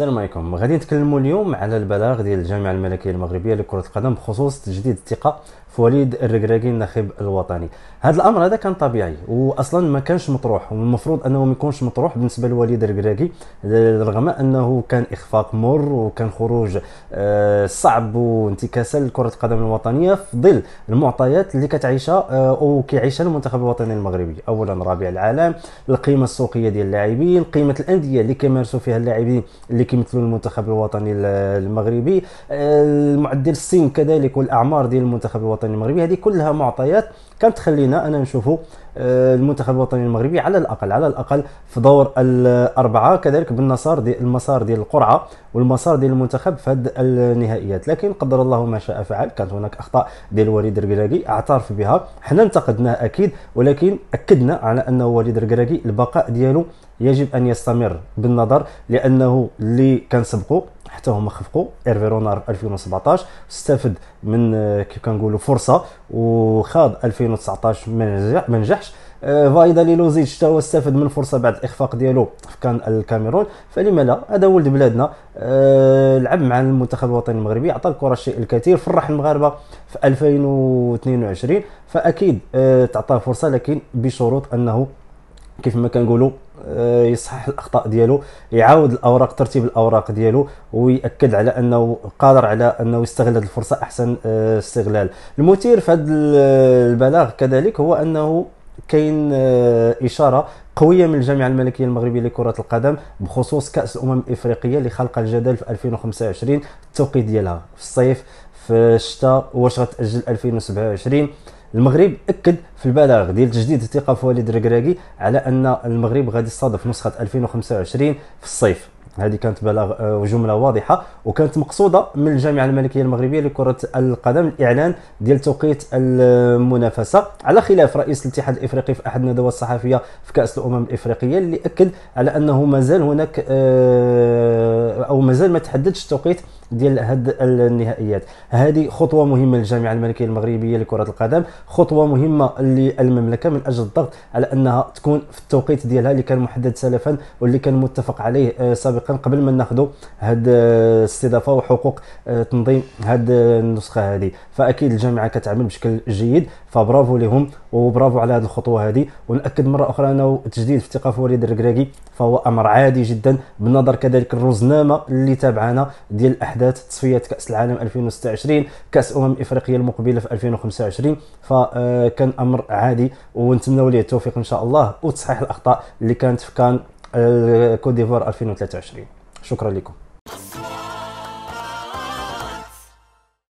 السلام عليكم غادي نتكلموا اليوم على البلاغ ديال الجامعه الملكيه المغربيه لكره القدم بخصوص تجديد الثقه فوليد الركراكي النخب الوطني هذا الامر هذا كان طبيعي واصلا ما كانش مطروح والمفروض انه ما يكونش مطروح بالنسبه لوليد الركراكي رغم انه كان اخفاق مر وكان خروج آه، صعب وانتكاسه لكره القدم الوطنيه في ظل المعطيات اللي كتعيشها آه، وكيعيشها المنتخب الوطني المغربي اولا رابع العالم القيمه السوقيه ديال اللاعبين قيمه الانديه اللي كيمارسوا فيها اللاعبين اللي كيمثلوا المنتخب الوطني المغربي آه، معدل السن كذلك والاعمار ديال المنتخب الوطني الوطني المغربي هذه كلها معطيات كانت تخلينا انا نشوفوا آه، المنتخب الوطني المغربي على الاقل على الاقل في دور الاربعه كذلك بالمسار دي المسار ديال القرعه والمسار ديال المنتخب في هذه النهائيات لكن قدر الله ما شاء فعل كانت هناك اخطاء ديال وليد الركراكي اعترف بها حنا انتقدناه اكيد ولكن اكدنا على انه وليد الركراكي البقاء ديالو يجب ان يستمر بالنظر لانه اللي كان سبقه حتى هما خفقوا ايرفي رونار 2017 استفد من آه، كيف كنقولوا فرصه وخاض 2019 ما نجحش آه، فايدا ليلوزيتش حتى هو استفد من فرصه بعد الاخفاق ديالو في كان الكاميرون فلما لا هذا ولد بلادنا آه، لعب مع المنتخب الوطني المغربي عطى الكره الشيء الكثير فرح المغاربه في 2022 فاكيد تعطاه فرصه لكن بشروط انه كيف ما كنقولوا آه، يصحح الاخطاء ديالو يعاود الاوراق ترتيب الاوراق ديالو وياكد على انه قادر على انه يستغل هذه الفرصه احسن آه، استغلال المثير في هذا البلاغ كذلك هو انه كاين آه، اشاره قويه من الجامعه الملكيه المغربيه لكره القدم بخصوص كاس الامم الافريقيه اللي خلق الجدل في 2025 التوقيت ديالها في الصيف في الشتاء واش غتاجل 2027 المغرب اكد في البلاغ ديال تجديد الثقه في وليد الركراكي على ان المغرب غادي يستضيف نسخه 2025 في الصيف هذه كانت بلاغ آه، جمله واضحه وكانت مقصوده من الجامعه الملكيه المغربيه لكره القدم الاعلان ديال توقيت المنافسه على خلاف رئيس الاتحاد الافريقي في احد الندوات الصحفيه في كاس الامم الافريقيه اللي اكد على انه مازال هناك آه، او مازال ما تحددش التوقيت ديال هاد النهائيات هذه خطوه مهمه للجامعه الملكيه المغربيه لكره القدم خطوه مهمه للمملكه من اجل الضغط على انها تكون في التوقيت ديالها اللي كان محدد سلفا واللي كان متفق عليه آه، سابقا كان قبل ما ناخذوا هاد آه، الاستضافه وحقوق آه، تنظيم هاد آه، النسخه هذه فاكيد الجامعه كتعمل بشكل جيد فبرافو لهم وبرافو على هذه الخطوه هذه وناكد مره اخرى انه تجديد في وليد الركراكي فهو امر عادي جدا بالنظر كذلك الرزنامه اللي تابعنا ديال الاحداث تصفيات كاس العالم 2026 كاس امم افريقيا المقبله في 2025 فكان امر عادي ونتمنوا ليه التوفيق ان شاء الله وتصحيح الاخطاء اللي كانت في كان كوت ديفوار 2023 شكرا لكم